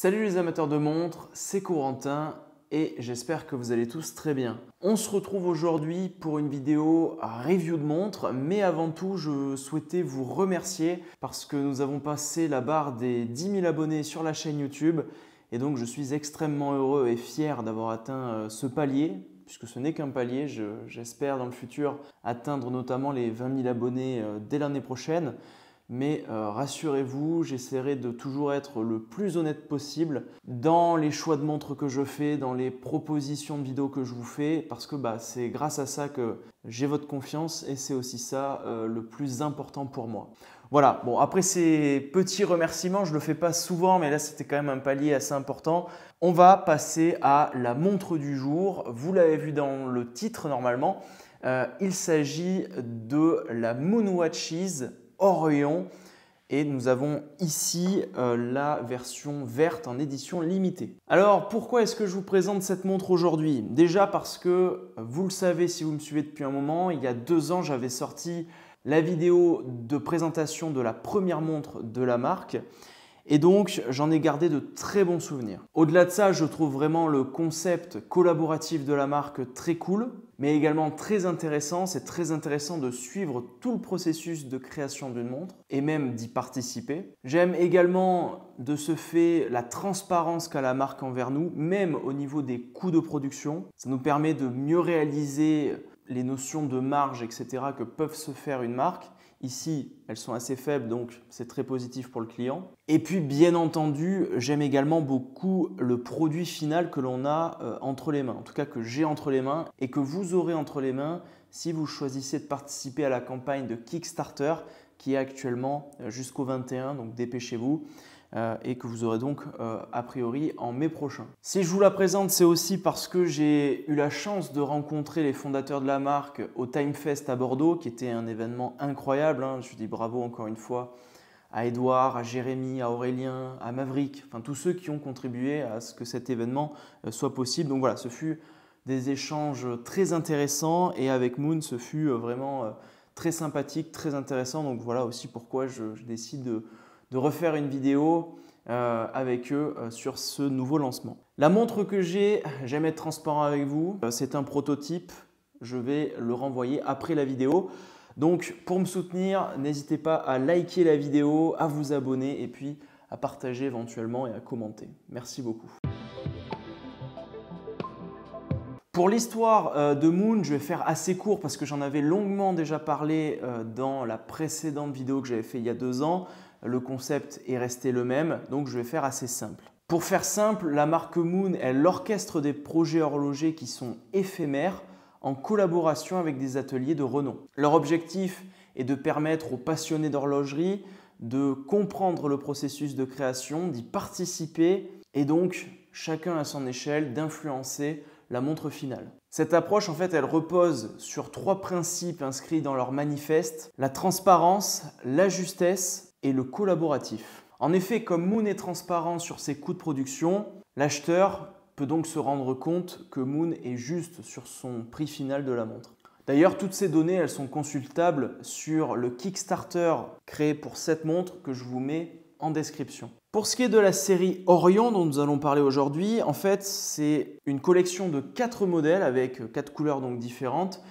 Salut les amateurs de montres, c'est Corentin et j'espère que vous allez tous très bien. On se retrouve aujourd'hui pour une vidéo review de montres, mais avant tout, je souhaitais vous remercier parce que nous avons passé la barre des 10 000 abonnés sur la chaîne YouTube et donc je suis extrêmement heureux et fier d'avoir atteint euh, ce palier puisque ce n'est qu'un palier, j'espère dans le futur atteindre notamment les 20 000 abonnés euh, dès l'année prochaine mais euh, rassurez-vous, j'essaierai de toujours être le plus honnête possible dans les choix de montres que je fais, dans les propositions de vidéos que je vous fais, parce que bah, c'est grâce à ça que j'ai votre confiance et c'est aussi ça euh, le plus important pour moi. Voilà, bon après ces petits remerciements, je ne le fais pas souvent, mais là c'était quand même un palier assez important. On va passer à la montre du jour. Vous l'avez vu dans le titre normalement. Euh, il s'agit de la Moonwatches Orion. Et nous avons ici euh, la version verte en édition limitée. Alors pourquoi est-ce que je vous présente cette montre aujourd'hui Déjà parce que, vous le savez si vous me suivez depuis un moment, il y a deux ans j'avais sorti la vidéo de présentation de la première montre de la marque. Et donc, j'en ai gardé de très bons souvenirs. Au-delà de ça, je trouve vraiment le concept collaboratif de la marque très cool, mais également très intéressant. C'est très intéressant de suivre tout le processus de création d'une montre et même d'y participer. J'aime également de ce fait la transparence qu'a la marque envers nous, même au niveau des coûts de production. Ça nous permet de mieux réaliser les notions de marge, etc., que peuvent se faire une marque Ici, elles sont assez faibles, donc c'est très positif pour le client. Et puis, bien entendu, j'aime également beaucoup le produit final que l'on a euh, entre les mains, en tout cas que j'ai entre les mains et que vous aurez entre les mains si vous choisissez de participer à la campagne de Kickstarter qui est actuellement euh, jusqu'au 21, donc dépêchez-vous. Euh, et que vous aurez donc euh, a priori en mai prochain. Si je vous la présente, c'est aussi parce que j'ai eu la chance de rencontrer les fondateurs de la marque au Time Fest à Bordeaux, qui était un événement incroyable. Hein. Je dis bravo encore une fois à Edouard, à Jérémy, à Aurélien, à Maverick, enfin tous ceux qui ont contribué à ce que cet événement euh, soit possible. Donc voilà, ce fut des échanges très intéressants et avec Moon, ce fut vraiment très sympathique, très intéressant. Donc voilà aussi pourquoi je décide de de refaire une vidéo euh, avec eux euh, sur ce nouveau lancement. La montre que j'ai, j'aime être transparent avec vous, euh, c'est un prototype, je vais le renvoyer après la vidéo. Donc pour me soutenir, n'hésitez pas à liker la vidéo, à vous abonner et puis à partager éventuellement et à commenter. Merci beaucoup. Pour l'histoire de Moon, je vais faire assez court parce que j'en avais longuement déjà parlé dans la précédente vidéo que j'avais fait il y a deux ans le concept est resté le même, donc je vais faire assez simple. Pour faire simple, la marque Moon, elle orchestre des projets horlogers qui sont éphémères en collaboration avec des ateliers de renom. Leur objectif est de permettre aux passionnés d'horlogerie de comprendre le processus de création, d'y participer et donc chacun à son échelle d'influencer la montre finale. Cette approche, en fait, elle repose sur trois principes inscrits dans leur manifeste, la transparence, la justesse et le collaboratif. En effet, comme Moon est transparent sur ses coûts de production, l'acheteur peut donc se rendre compte que Moon est juste sur son prix final de la montre. D'ailleurs, toutes ces données, elles sont consultables sur le Kickstarter créé pour cette montre que je vous mets en description. Pour ce qui est de la série Orion dont nous allons parler aujourd'hui, en fait, c'est une collection de quatre modèles avec quatre couleurs donc différentes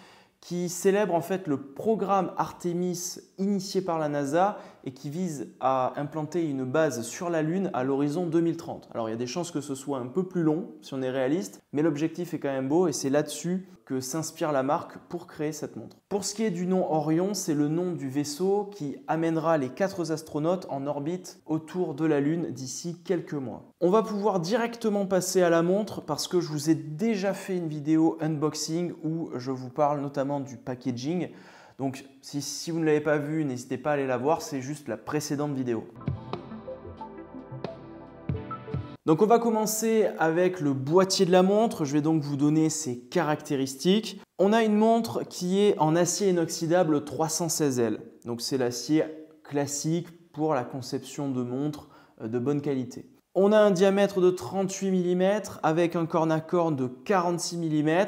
qui célèbre en fait le programme Artemis initié par la NASA et qui vise à implanter une base sur la Lune à l'horizon 2030. Alors il y a des chances que ce soit un peu plus long si on est réaliste, mais l'objectif est quand même beau et c'est là-dessus que s'inspire la marque pour créer cette montre. Pour ce qui est du nom Orion, c'est le nom du vaisseau qui amènera les quatre astronautes en orbite autour de la Lune d'ici quelques mois. On va pouvoir directement passer à la montre parce que je vous ai déjà fait une vidéo unboxing où je vous parle notamment du packaging. Donc si, vous ne l'avez pas vu, n'hésitez pas à aller la voir, c'est juste la précédente vidéo. Donc on va commencer avec le boîtier de la montre, je vais donc vous donner ses caractéristiques. On a une montre qui est en acier inoxydable 316L, donc c'est l'acier classique pour la conception de montres euh, de bonne qualité. On a un diamètre de 38 mm avec un corne à corne de 46 mm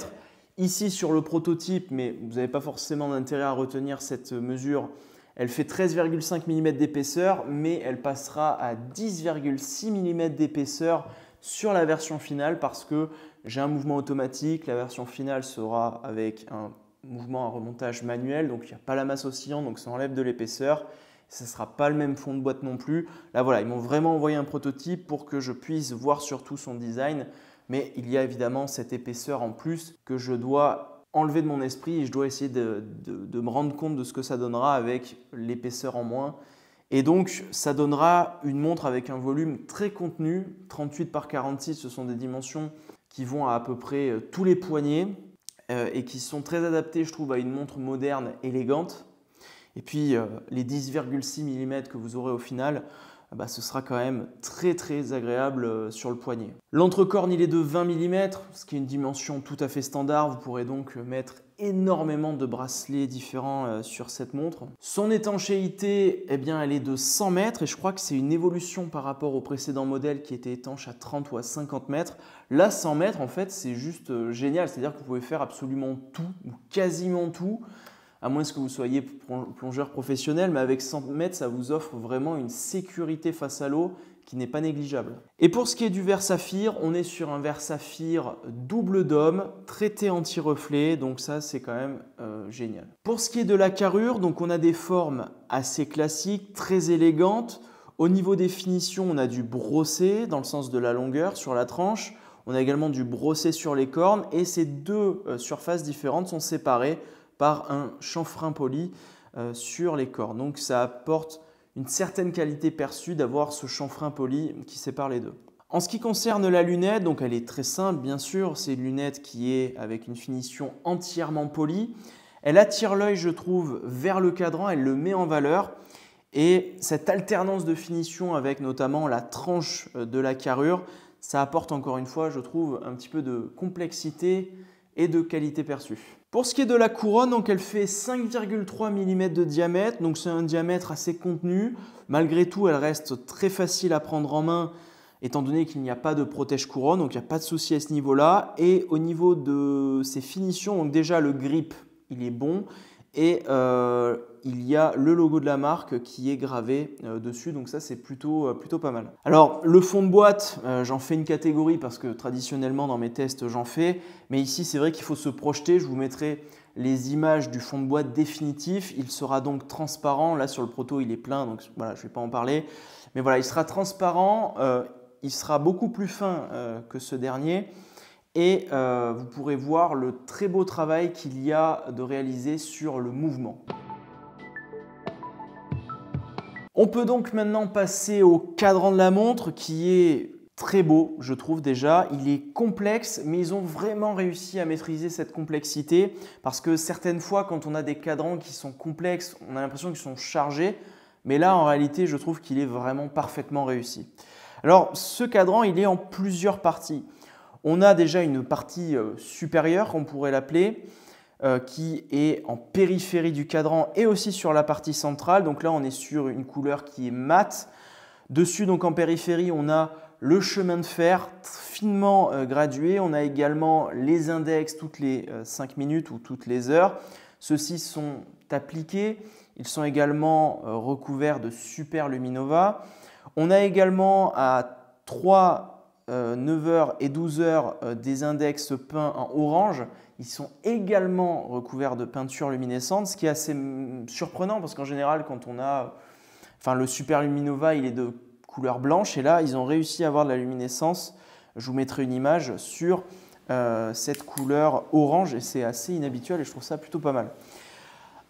ici sur le prototype, mais vous n'avez pas forcément d'intérêt à retenir cette mesure. Elle fait 13,5 mm d'épaisseur, mais elle passera à 10,6 mm d'épaisseur sur la version finale parce que j'ai un mouvement automatique. La version finale sera avec un mouvement à remontage manuel, donc il n'y a pas la masse oscillante, donc ça enlève de l'épaisseur. Ce ne sera pas le même fond de boîte non plus. Là voilà, ils m'ont vraiment envoyé un prototype pour que je puisse voir surtout son design mais il y a évidemment cette épaisseur en plus que je dois enlever de mon esprit et je dois essayer de, me rendre compte de ce que ça donnera avec l'épaisseur en moins. Et donc, ça donnera une montre avec un volume très contenu. 38 par 46, ce sont des dimensions qui vont à à peu près euh, tous les poignets euh, et qui sont très adaptées, je trouve, à une montre moderne, élégante. Et puis, euh, les 10,6 mm que vous aurez au final ah bah, ce sera quand même très très agréable euh, sur le poignet. L'entrecorne il est de 20 mm, ce qui est une dimension tout à fait standard. Vous pourrez donc mettre énormément de bracelets différents euh, sur cette montre. Son étanchéité, eh bien, elle est de 100 mètres et je crois que c'est une évolution par rapport au précédent modèle qui était étanche à 30 ou à 50 mètres. Là, 100 mètres, en fait, c'est juste euh, génial. C'est-à-dire que vous pouvez faire absolument tout ou quasiment tout à moins que vous soyez plongeur professionnel, mais avec 100 mètres, ça vous offre vraiment une sécurité face à l'eau qui n'est pas négligeable. Et pour ce qui est du verre saphir, on est sur un verre saphir double dôme, traité anti-reflet, donc ça c'est quand même euh, génial. Pour ce qui est de la carrure, donc on a des formes assez classiques, très élégantes. Au niveau des finitions, on a du brossé dans le sens de la longueur sur la tranche. On a également du brossé sur les cornes et ces deux euh, surfaces différentes sont séparées par un chanfrein poli euh, sur les corps. Donc ça apporte une certaine qualité perçue d'avoir ce chanfrein poli qui sépare les deux. En ce qui concerne la lunette, donc elle est très simple bien sûr, c'est une lunette qui est avec une finition entièrement polie. Elle attire l'œil, je trouve, vers le cadran, elle le met en valeur. Et cette alternance de finition avec notamment la tranche euh, de la carrure, ça apporte encore une fois, je trouve, un petit peu de complexité et de qualité perçue. Pour ce qui est de la couronne, donc elle fait 5,3 mm de diamètre, donc c'est un diamètre assez contenu. Malgré tout, elle reste très facile à prendre en main étant donné qu'il n'y a pas de protège couronne, donc il n'y a pas de souci à ce niveau-là. Et au niveau de ses finitions, donc déjà le grip, il est bon. Et euh, il y a le logo de la marque qui est gravé euh, dessus, donc ça c'est plutôt, euh, plutôt pas mal. Alors le fond de boîte, euh, j'en fais une catégorie parce que traditionnellement dans mes tests j'en fais, mais ici c'est vrai qu'il faut se projeter, je vous mettrai les images du fond de boîte définitif. Il sera donc transparent. Là, sur le proto, il est plein, donc voilà, je ne vais pas en parler. Mais voilà, il sera transparent. il sera beaucoup plus fin que ce dernier. Et vous pourrez voir le très beau travail qu'il y a de réaliser sur le mouvement. On peut donc maintenant passer au cadran de la montre qui est très beau, je trouve déjà. Il est complexe, mais ils ont vraiment réussi à maîtriser cette complexité parce que certaines fois, quand on a des cadrans qui sont complexes, on a l'impression qu'ils sont chargés. Mais là, en réalité, je trouve qu'il est vraiment parfaitement réussi. Alors, ce cadran, il est en plusieurs parties. On a déjà une partie euh, supérieure, qu'on pourrait l'appeler, euh, qui est en périphérie du cadran et aussi sur la partie centrale. Donc là, on est sur une couleur qui est mate. Dessus, donc en périphérie, on a le chemin de fer finement euh, gradué. On a également les index toutes les 5 euh, minutes ou toutes les heures. Ceux-ci sont appliqués. Ils sont également recouverts de super luminova. On a également à 3, 9h et 12h des index peints en orange ils sont également recouverts de peinture luminescente, ce qui est assez hum, surprenant parce qu'en général, quand on a. Enfin, le Super Luminova, il est de couleur blanche et là, ils ont réussi à avoir de la luminescence. Je vous mettrai une image sur euh, cette couleur orange et c'est assez inhabituel et je trouve ça plutôt pas mal.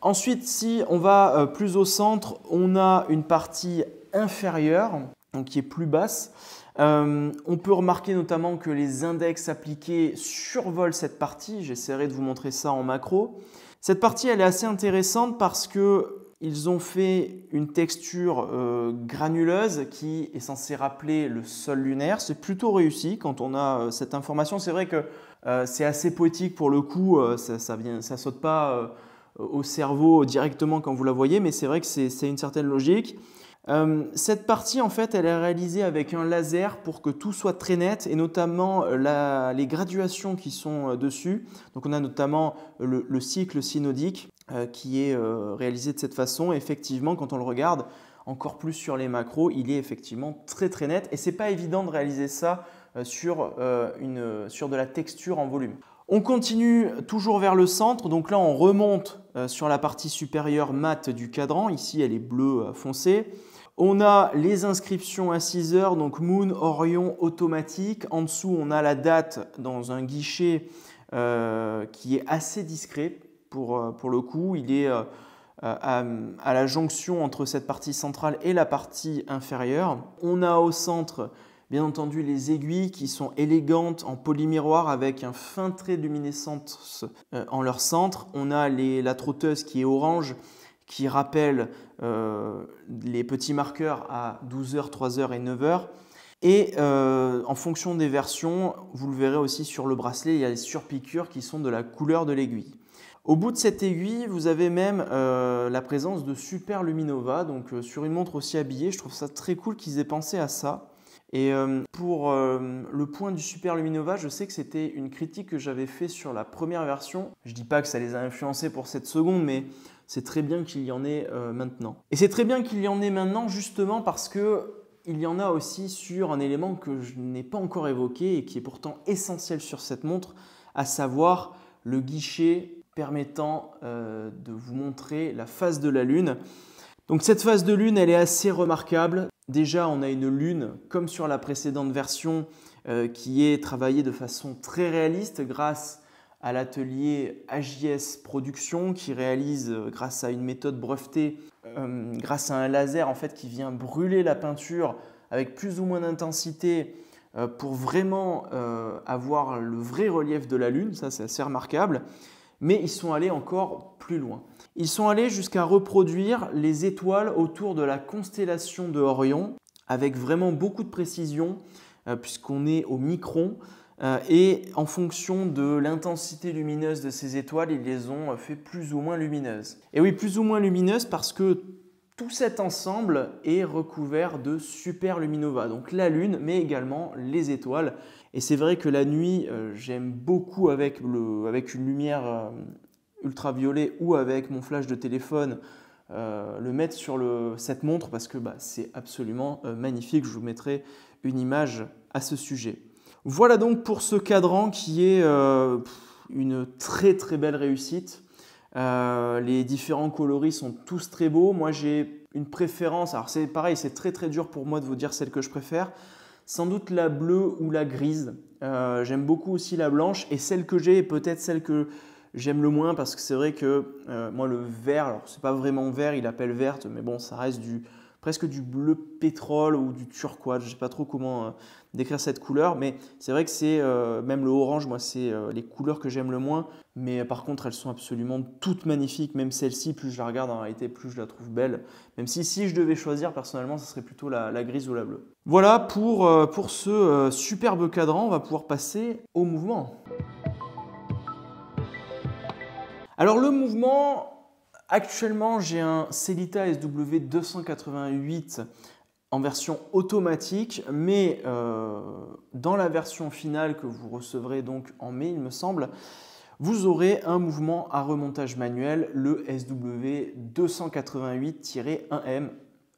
Ensuite, si on va euh, plus au centre, on a une partie inférieure, donc qui est plus basse euh, on peut remarquer notamment que les index appliqués survolent cette partie. J'essaierai de vous montrer ça en macro. Cette partie, elle est assez intéressante parce que ils ont fait une texture euh, granuleuse qui est censée rappeler le sol lunaire. C'est plutôt réussi quand on a euh, cette information. C'est vrai que c'est assez poétique pour le coup. ça, ne saute pas au cerveau directement quand vous la voyez, mais c'est vrai que c'est une certaine logique. Euh, cette partie, en fait, elle est réalisée avec un laser pour que tout soit très net et notamment euh, les graduations qui sont euh, dessus. Donc, on a notamment le, cycle synodique qui est réalisé de cette façon. effectivement, quand on le regarde encore plus sur les macros, il est effectivement très très net et c'est pas évident de réaliser ça sur, de la texture en volume. On continue toujours vers le centre, donc là on remonte sur la partie supérieure mate du cadran, ici elle est bleue foncée. On a les inscriptions à 6 heures, donc Moon, Orion, automatique. En dessous, on a la date dans un guichet euh, qui est assez discret pour, euh, le coup. Il est euh, à, la jonction entre cette partie centrale et la partie inférieure. On a au centre, bien entendu, les aiguilles qui sont élégantes en polymiroir avec un fin trait luminescent en leur centre. On a la trotteuse qui est orange qui rappelle euh, les petits marqueurs à 12h, 3h et 9h. Et euh, en fonction des versions, vous le verrez aussi sur le bracelet, il y a les surpiqûres qui sont de la couleur de l'aiguille. Au bout de cette aiguille, vous avez même euh, la présence de super luminova, donc sur une montre aussi habillée, je trouve ça très cool qu'ils aient pensé à ça. Et pour le point du super luminova, je sais que c'était une critique que j'avais fait sur la première version. Je dis pas que ça les a influencés pour cette seconde, mais c'est très bien qu'il y en ait euh, maintenant. Et c'est très bien qu'il y en ait maintenant justement parce que il y en a aussi sur un élément que je n'ai pas encore évoqué et qui est pourtant essentiel sur cette montre, à savoir le guichet permettant euh, de vous montrer la phase de la Lune. Donc cette phase de Lune, elle est assez remarquable. Déjà, on a une Lune, comme sur la précédente version, euh, qui est travaillée de façon très réaliste grâce à l'atelier AJS Production qui réalise euh, grâce à une méthode brevetée, euh, grâce à un laser en fait qui vient brûler la peinture avec plus ou moins d'intensité euh, pour vraiment avoir le vrai relief de la Lune, ça c'est assez remarquable, mais ils sont allés encore plus loin. Ils sont allés jusqu'à reproduire les étoiles autour de la constellation de Orion avec vraiment beaucoup de précision puisqu'on est au micron. Euh, et en fonction de l'intensité lumineuse de ces étoiles, ils les ont euh, fait plus ou moins lumineuses. Et oui, plus ou moins lumineuses parce que tout cet ensemble est recouvert de superluminova, donc la Lune, mais également les étoiles. Et c'est vrai que la nuit, euh, j'aime beaucoup avec, une lumière ultraviolet ou avec mon flash de téléphone, le mettre sur cette montre parce que bah, c'est absolument magnifique. Je vous mettrai une image à ce sujet. Voilà donc pour ce cadran qui est euh, une très très belle réussite. Euh, les différents coloris sont tous très beaux. Moi j'ai une préférence, alors c'est pareil, c'est très très dur pour moi de vous dire celle que je préfère. Sans doute la bleue ou la grise. Euh, j'aime beaucoup aussi la blanche et celle que j'ai est peut-être celle que j'aime le moins parce que c'est vrai que moi le vert, alors c'est pas vraiment vert, il appelle verte, mais bon ça reste du, presque du bleu pétrole ou du turquoise, je ne sais pas trop comment euh, décrire cette couleur, mais c'est vrai que c'est, euh, même le orange, moi c'est euh, les couleurs que j'aime le moins, mais par contre elles sont absolument toutes magnifiques, même celle-ci, plus je la regarde en hein, réalité, plus je la trouve belle, même si si je devais choisir personnellement, ce serait plutôt la, grise ou la bleue. Voilà pour, pour ce superbe cadran, on va pouvoir passer au mouvement. Alors le mouvement, Actuellement, j'ai un Celita SW288 en version automatique, mais euh, dans la version finale que vous recevrez donc en mai, il me semble, vous aurez un mouvement à remontage manuel, le SW288-1M,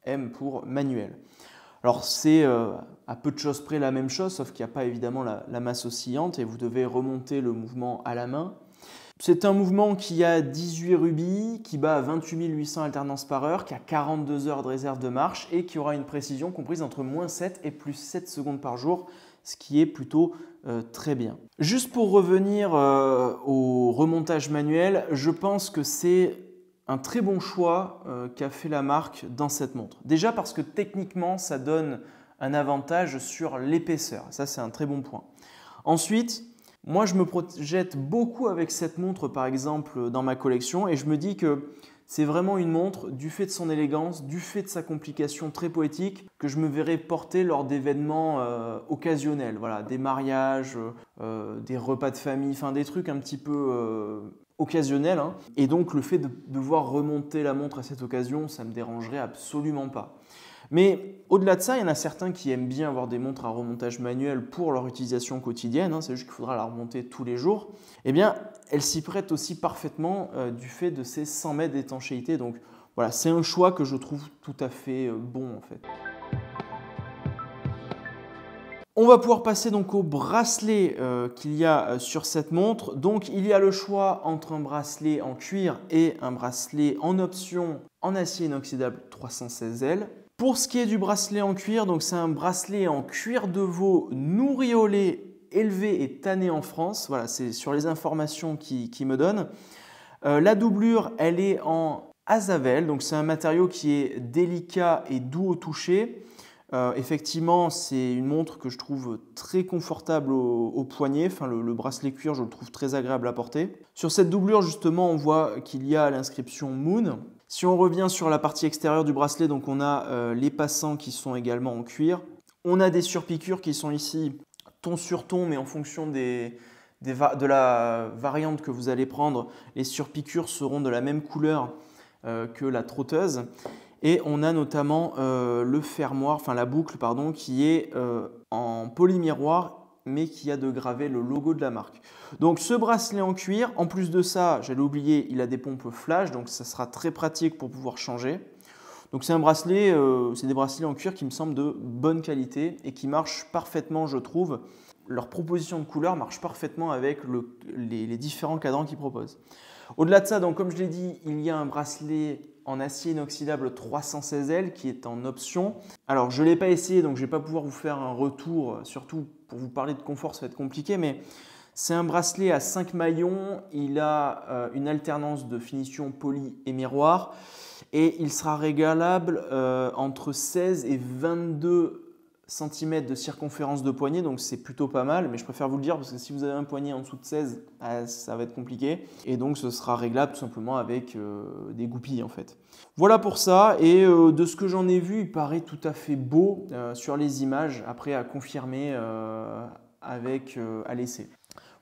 M pour manuel. Alors c'est euh, à peu de choses près la même chose, sauf qu'il n'y a pas évidemment la masse oscillante et vous devez remonter le mouvement à la main. C'est un mouvement qui a 18 rubis, qui bat 28 800 alternances par heure, qui a 42 heures de réserve de marche et qui aura une précision comprise entre moins 7 et plus 7 secondes par jour, ce qui est plutôt euh, très bien. Juste pour revenir euh, au remontage manuel, je pense que c'est un très bon choix euh, qu'a fait la marque dans cette montre. Déjà parce que techniquement, ça donne un avantage sur l'épaisseur. Ça, c'est un très bon point. Ensuite, moi, je me projette beaucoup avec cette montre, par exemple, dans ma collection, et je me dis que c'est vraiment une montre, du fait de son élégance, du fait de sa complication très poétique, que je me verrais porter lors d'événements euh, occasionnels, voilà, des mariages, euh, euh, des repas de famille, enfin des trucs un petit peu occasionnels. Hein. Et donc le fait de devoir remonter la montre à cette occasion, ça ne me dérangerait absolument pas. Mais au-delà de ça, il y en a certains qui aiment bien avoir des montres à remontage manuel pour leur utilisation quotidienne, hein, c'est juste qu'il faudra la remonter tous les jours. Eh bien, elle s'y prête aussi parfaitement euh, du fait de ses 100 mètres d'étanchéité. Donc voilà, c'est un choix que je trouve tout à fait euh, bon en fait. On va pouvoir passer donc au bracelet euh, qu'il y a sur cette montre. Donc il y a le choix entre un bracelet en cuir et un bracelet en option en acier inoxydable 316L. Pour ce qui est du bracelet en cuir, donc c'est un bracelet en cuir de veau nourri élevé et tanné en France. Voilà, c'est sur les informations qui, me donne. Euh, la doublure, elle est en Azavel, donc c'est un matériau qui est délicat et doux au toucher. Euh, effectivement, c'est une montre que je trouve très confortable au, poignet. Enfin, le, bracelet cuir, je le trouve très agréable à porter. Sur cette doublure, justement, on voit qu'il y a l'inscription Moon. Si on revient sur la partie extérieure du bracelet, donc on a euh, les passants qui sont également en cuir. On a des surpiqûres qui sont ici ton sur ton, mais en fonction des, de la variante que vous allez prendre, les surpiqûres seront de la même couleur euh, que la trotteuse. Et on a notamment euh, le fermoir, enfin la boucle pardon, qui est en polymiroir mais qui a de graver le logo de la marque. Donc ce bracelet en cuir, en plus de ça, j'allais oublier, il a des pompes flash, donc ça sera très pratique pour pouvoir changer. Donc c'est un bracelet, euh, c'est des bracelets en cuir qui me semblent de bonne qualité et qui marchent parfaitement, je trouve. Leur proposition de couleur marche parfaitement avec les, différents cadrans qu'ils proposent. Au-delà de ça, donc comme je l'ai dit, il y a un bracelet en acier inoxydable 316L qui est en option. Alors je ne l'ai pas essayé donc je vais pas pouvoir vous faire un retour, euh, surtout pour vous parler de confort ça va être compliqué mais c'est un bracelet à 5 maillons, il a euh, une alternance de finition poli et miroir et il sera régalable euh, entre 16 et 22 centimètres de circonférence de poignet donc c'est plutôt pas mal, mais je préfère vous le dire parce que si vous avez un poignet en dessous de 16, ah, ça va être compliqué, et donc ce sera réglable tout simplement avec euh, des goupilles en fait. Voilà pour ça, et euh, de ce que j'en ai vu, il paraît tout à fait beau euh, sur les images, après à confirmer avec à l'essai.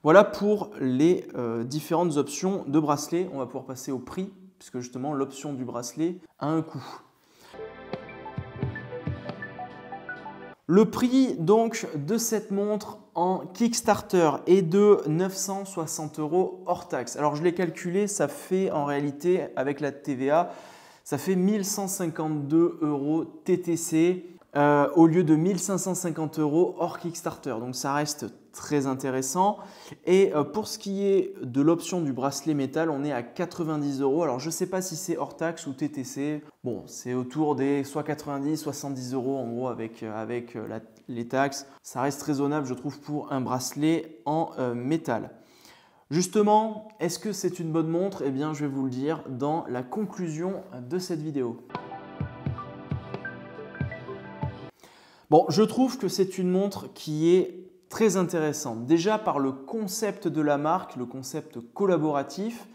Voilà pour les différentes options de bracelet, on va pouvoir passer au prix, puisque justement l'option du bracelet a un coût. Le prix donc de cette montre en Kickstarter est de 960 euros hors taxe. Alors je l'ai calculé, ça fait en réalité avec la TVA, ça fait 1152 euros TTC. Euh, au lieu de 1550 euros hors Kickstarter. Donc ça reste très intéressant. Et euh, pour ce qui est de l'option du bracelet métal, on est à 90 euros. Alors je ne sais pas si c'est hors taxe ou TTC. Bon, c'est autour des soit 90, 70 euros en gros avec, euh, avec euh, les taxes. Ça reste raisonnable, je trouve, pour un bracelet en métal. Justement, est-ce que c'est une bonne montre Eh bien, je vais vous le dire dans la conclusion de cette vidéo. Bon, je trouve que c'est une montre qui est très intéressante. Déjà par le concept de la marque, le concept collaboratif.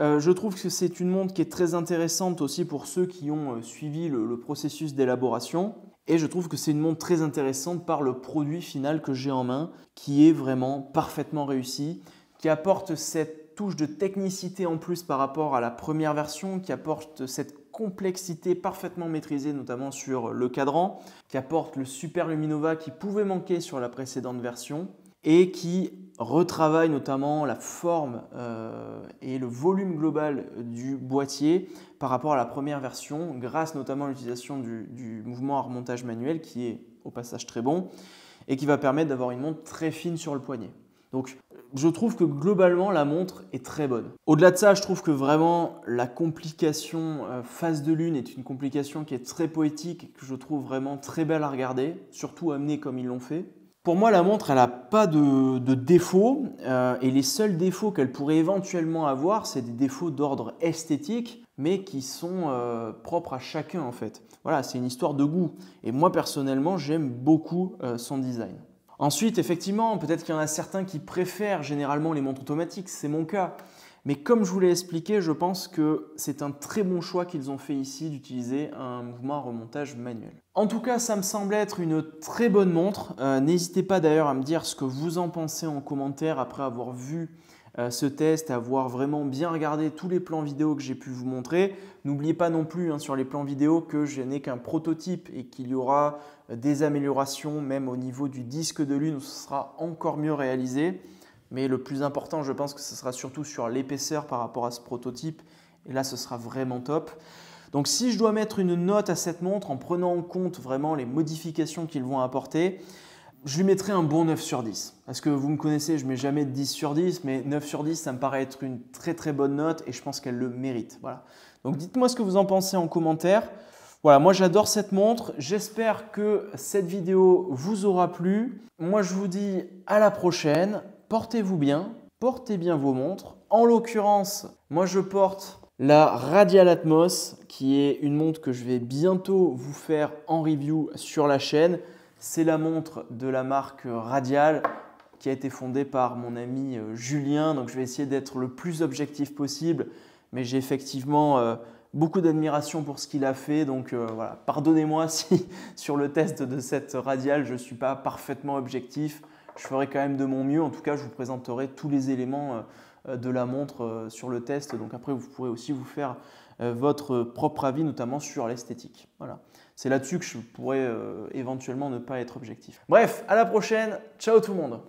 Euh, je trouve que c'est une montre qui est très intéressante aussi pour ceux qui ont euh, suivi le, le processus d'élaboration. Et je trouve que c'est une montre très intéressante par le produit final que j'ai en main, qui est vraiment parfaitement réussi, qui apporte cette touche de technicité en plus par rapport à la première version, qui apporte cette complexité parfaitement maîtrisée, notamment sur le cadran, qui apporte le Super Luminova qui pouvait manquer sur la précédente version et qui retravaille notamment la forme euh, et le volume global du boîtier par rapport à la première version, grâce notamment à l'utilisation du, du, mouvement à remontage manuel qui est au passage très bon et qui va permettre d'avoir une montre très fine sur le poignet. Donc je trouve que globalement la montre est très bonne. Au-delà de ça, je trouve que vraiment la complication euh, face de lune est une complication qui est très poétique, et que je trouve vraiment très belle à regarder, surtout amenée comme ils l'ont fait. Pour moi, la montre, elle n'a pas de, défauts, euh, et les seuls défauts qu'elle pourrait éventuellement avoir, c'est des défauts d'ordre esthétique, mais qui sont euh, propres à chacun en fait. Voilà, c'est une histoire de goût, et moi personnellement, j'aime beaucoup son design. Ensuite, effectivement, peut-être qu'il y en a certains qui préfèrent généralement les montres automatiques, c'est mon cas. Mais comme je vous l'ai expliqué, je pense que c'est un très bon choix qu'ils ont fait ici d'utiliser un mouvement à remontage manuel. En tout cas, ça me semble être une très bonne montre. Euh, n'hésitez pas d'ailleurs à me dire ce que vous en pensez en commentaire après avoir vu euh, ce test, avoir vraiment bien regardé tous les plans vidéo que j'ai pu vous montrer. N'oubliez pas non plus hein, sur les plans vidéo que je n'ai qu'un prototype et qu'il y aura euh, des améliorations même au niveau du disque de lune, où ce sera encore mieux réalisé. Mais le plus important, je pense que ce sera surtout sur l'épaisseur par rapport à ce prototype. Et là, ce sera vraiment top. Donc si je dois mettre une note à cette montre en prenant en compte vraiment les modifications qu'ils vont apporter, je lui mettrai un bon 9 sur 10. Parce que vous me connaissez, je ne mets jamais de 10 sur 10, mais 9 sur 10, ça me paraît être une très très bonne note et je pense qu'elle le mérite. Voilà. Donc dites-moi ce que vous en pensez en commentaire. Voilà, moi j'adore cette montre. J'espère que cette vidéo vous aura plu. Moi je vous dis à la prochaine. Portez-vous bien, portez bien vos montres. En l'occurrence, moi je porte la Radial Atmos, qui est une montre que je vais bientôt vous faire en review sur la chaîne. C'est la montre de la marque Radial qui a été fondée par mon ami euh, Julien. Donc je vais essayer d'être le plus objectif possible, mais j'ai effectivement euh, beaucoup d'admiration pour ce qu'il a fait. Donc euh, voilà, pardonnez-moi si sur le test de cette Radial, je ne suis pas parfaitement objectif. Je ferai quand même de mon mieux. En tout cas, je vous présenterai tous les éléments de la montre sur le test. Donc après, vous pourrez aussi vous faire votre propre avis, notamment sur l'esthétique. Voilà. C'est là-dessus que je pourrais euh, éventuellement ne pas être objectif. Bref, à la prochaine. Ciao tout le monde.